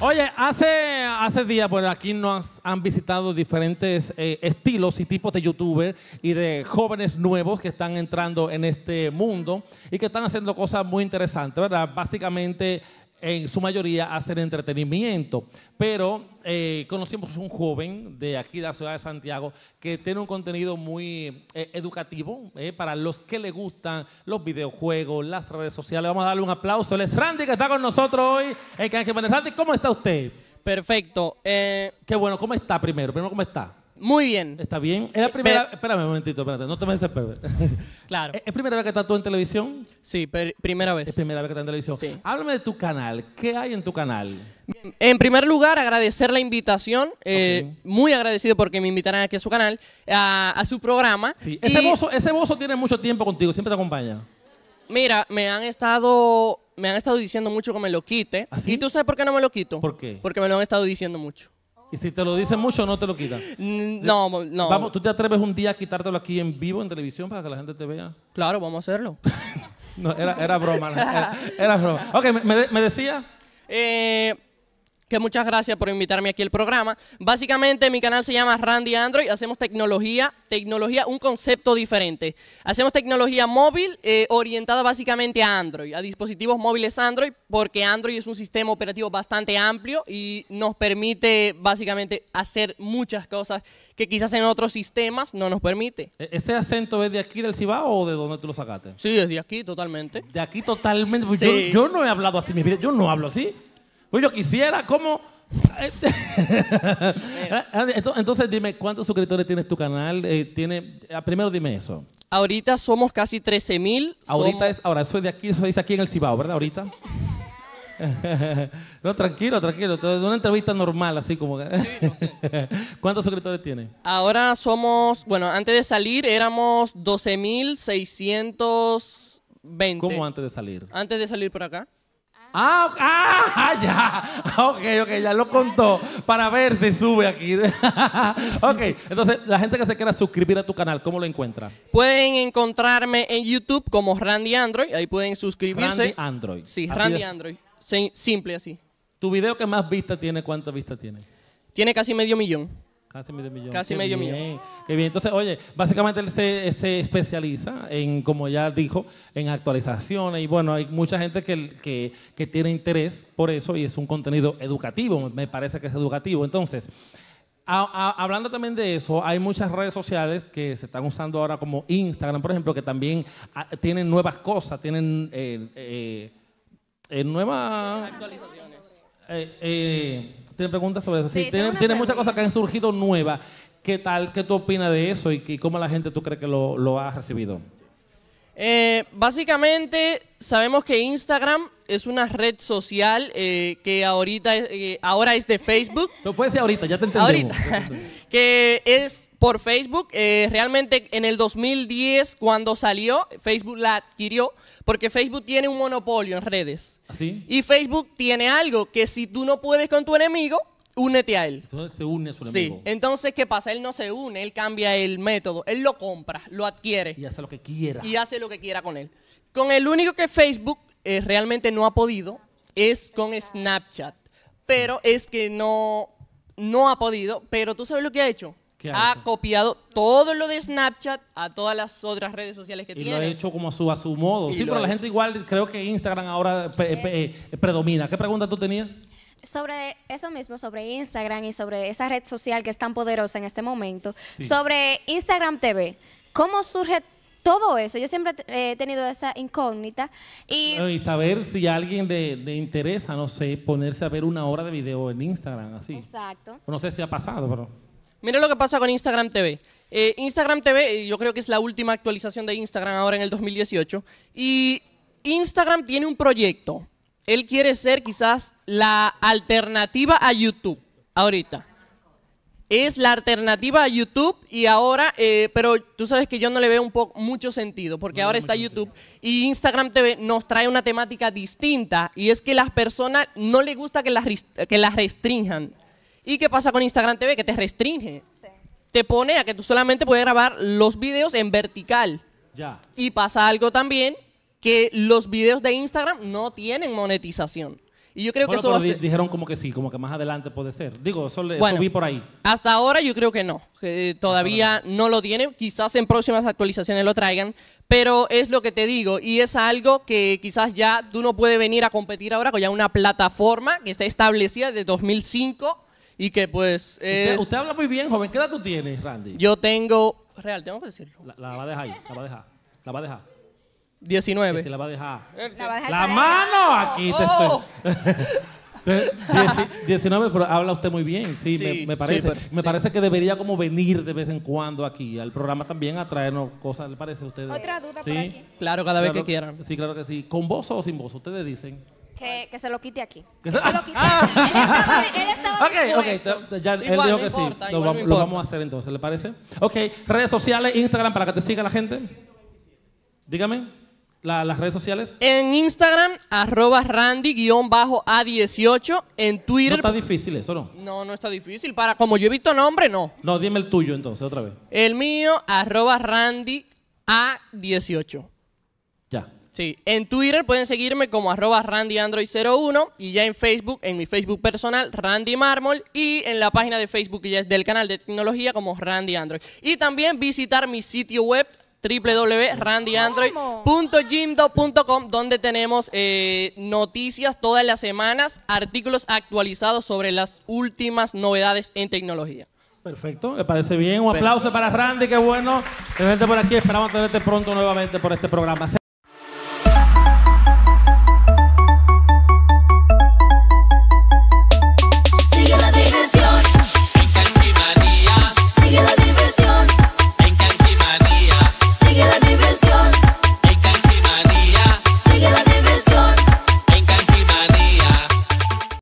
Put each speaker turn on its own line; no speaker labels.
Oye, hace, hace días por pues, aquí nos han visitado diferentes eh, estilos y tipos de youtubers y de jóvenes nuevos que están entrando en este mundo y que están haciendo cosas muy interesantes, ¿verdad? Básicamente en su mayoría hacer entretenimiento. Pero eh, conocimos un joven de aquí, de la ciudad de Santiago, que tiene un contenido muy eh, educativo eh, para los que le gustan los videojuegos, las redes sociales. Vamos a darle un aplauso. Él es Randy, que está con nosotros hoy. Randy, ¿cómo está usted? Perfecto. Eh, Qué bueno, ¿cómo está primero? Primero, ¿cómo está?
Muy bien. Está
bien. Es la primera. un momentito, espérate, no te me desesperes. Claro. ¿Es, primera vez que estás tú en televisión? Sí, primera vez. Es primera vez que estás en televisión. Sí. Háblame de tu canal. ¿Qué hay en tu canal?
En primer lugar, agradecer la invitación. Eh, muy agradecido porque me invitarán aquí a su canal,
a, su programa. Sí. Ese, ese tiene mucho tiempo contigo, siempre te acompaña.
Mira, me han estado me han estado diciendo mucho que me lo quite. ¿Ah, ¿Y tú sabes por qué no me lo quito? ¿Por qué? Porque me lo han estado diciendo mucho.
Y si te lo dicen mucho, no te lo quitan. Mm, no, no. Vamos, ¿Tú te atreves un día a quitártelo aquí en vivo, en televisión, para que la gente te vea? Claro, vamos a hacerlo. no, era, broma. Era, broma. Ok, me, me decía. Eh,
que muchas gracias por invitarme aquí al programa. Básicamente mi canal se llama Randy Android, hacemos tecnología, tecnología, un concepto diferente. Hacemos tecnología móvil eh, orientada básicamente a Android, a dispositivos móviles Android, porque Android es un sistema operativo bastante amplio y nos permite básicamente hacer muchas cosas que quizás en otros
sistemas no nos permite. E, ¿Ese acento es de aquí del Cibao o de dónde tú lo sacaste? Sí, es de aquí totalmente. De aquí totalmente. Pues yo, yo, no he hablado así, mi vida, yo no hablo así. Pues yo quisiera, ¿cómo? Eh, entonces dime, ¿cuántos suscriptores tienes tu canal? Eh, tiene, ah, primero dime eso.
Ahorita somos casi 13.000. mil. Ahorita es,
ahora, soy de aquí, eso es aquí en el Cibao, ¿verdad? Ahorita. no, tranquilo, tranquilo. una entrevista normal, así como. Sí, ¿Cuántos suscriptores tiene?
Ahora somos, bueno, antes de salir éramos 12.620.
¿Cómo antes de salir?
Antes de salir por acá.
Ah, ah, ya. Ok, ok, ya lo contó. Para ver si sube aquí. ok, entonces la gente que se quiera suscribir a tu canal, ¿cómo lo encuentra?
Pueden encontrarme en YouTube como Randy Android.
Ahí pueden suscribirse. Randy Android. Sí, Randy
Android. Simple así.
¿Tu video que más vistas tiene, cuántas vistas tiene?
Tiene casi medio
millón. Casi medio millón. Casi medio millón. Entonces, oye, básicamente él se, especializa en, como ya dijo, en actualizaciones. Y bueno, hay mucha gente que, tiene interés por eso y es un contenido educativo. Me parece que es educativo. Entonces, hablando también de eso, hay muchas redes sociales que se están usando ahora como Instagram, por ejemplo, que también ah, tienen nuevas cosas, tienen eh, eh, eh, nuevas... Actualizaciones tiene preguntas sobre eso. Sí, tiene, muchas cosas que han surgido nuevas. ¿Qué tal? ¿Qué tú opinas de eso y, cómo la gente tú crees que lo, ha recibido?
Eh, básicamente, sabemos que Instagram es una red social eh, que ahorita eh, ahora es de Facebook. No puede ser ahorita, ya te entendí. Ahorita, que es por Facebook. Eh, realmente en el 2010, cuando salió, Facebook la adquirió, porque Facebook tiene un monopolio en redes. ¿Así? ¿Ah, y Facebook tiene algo que si tú no puedes con tu enemigo, únete a él.
Entonces se une a su enemigo.
entonces ¿qué pasa? Él no se une, él cambia el método, él lo compra, lo adquiere. Y hace lo que quiera. Y hace lo que quiera con él. Con el único que Facebook eh, realmente no ha podido es con Snapchat. Pero es que no, no ha podido, pero tú sabes lo que ha hecho. Ha, copiado todo lo de Snapchat a todas las otras redes sociales que tiene. Y lo ha
hecho como a su, modo. sí, pero la gente igual creo que Instagram ahora eh, predomina. ¿Qué pregunta tú tenías?
Sobre eso mismo, sobre Instagram y sobre esa red social que es tan poderosa en este momento. Sobre Instagram TV, ¿cómo surge todo eso. Yo siempre he tenido esa incógnita. Y,
saber si a alguien le, interesa, no sé, ponerse a ver una hora de video en Instagram, así. Exacto. No sé si ha pasado, pero... Mira lo que pasa con Instagram TV.
Eh, Instagram TV, eh, yo creo que es la última actualización de Instagram ahora en el 2018. Y Instagram tiene un proyecto. Él quiere ser quizás la alternativa a YouTube ahorita es la alternativa a YouTube y ahora, eh, pero tú sabes que yo no le veo un poco mucho sentido, porque ahora está YouTube y Instagram TV nos trae una temática distinta y es que las personas no les gusta que las, que restrinjan. ¿Y qué pasa con Instagram TV? Que te restringe. Te pone a que tú solamente puedes grabar los videos en vertical. Ya. Y pasa algo también que los videos de Instagram no tienen monetización. Y yo creo que eso dijeron
como que sí, como que más adelante puede ser. Digo, eso, le, vi por ahí.
Hasta ahora yo creo que no. todavía no lo tienen. Quizás en próximas actualizaciones lo traigan. Pero es lo que te digo. Y es algo que quizás ya tú no puedes venir a competir ahora con ya una plataforma que está establecida desde 2005 y que pues es... usted,
habla muy bien, joven. ¿Qué edad tú tienes, Randy?
Yo tengo... Real, tengo que decirlo. La, la va a dejar ahí, la va a dejar. La va a dejar. 19. Se la
va a dejar. La, mano aquí. Te oh. estoy. 19, pero habla usted muy bien, sí, me, parece. me parece que debería como venir de vez en cuando aquí al programa también a traernos cosas, ¿le parece a ustedes? Otra duda por Claro, cada vez que quieran. Sí, claro que sí. ¿Con vos o sin vos? Ustedes dicen.
Que, se lo quite aquí.
Que se, lo quite. Ah.
Él estaba, él Ya, dijo que sí. lo vamos
a hacer entonces, ¿le parece? Ok, redes sociales, Instagram para que te siga la gente. Dígame las redes sociales.
En Instagram, arroba randy-a18. En Twitter. No está
difícil eso, ¿no?
No, no está difícil. Para como yo he visto nombre, no.
No, dime el tuyo entonces, otra vez.
El mío, arroba randy-a18. Ya. Sí. En Twitter pueden seguirme como arroba randyandroid01 y ya en Facebook, en mi Facebook personal, Randy Mármol y en la página de Facebook ya es del canal de tecnología como Randy Android. Y también visitar mi sitio web www.randyandroid.jimdo.com donde tenemos eh, noticias todas las semanas, artículos actualizados sobre las últimas novedades en tecnología.
Perfecto, le parece bien. Un aplauso para Randy, qué bueno gente por aquí. Esperamos tenerte pronto nuevamente por este programa.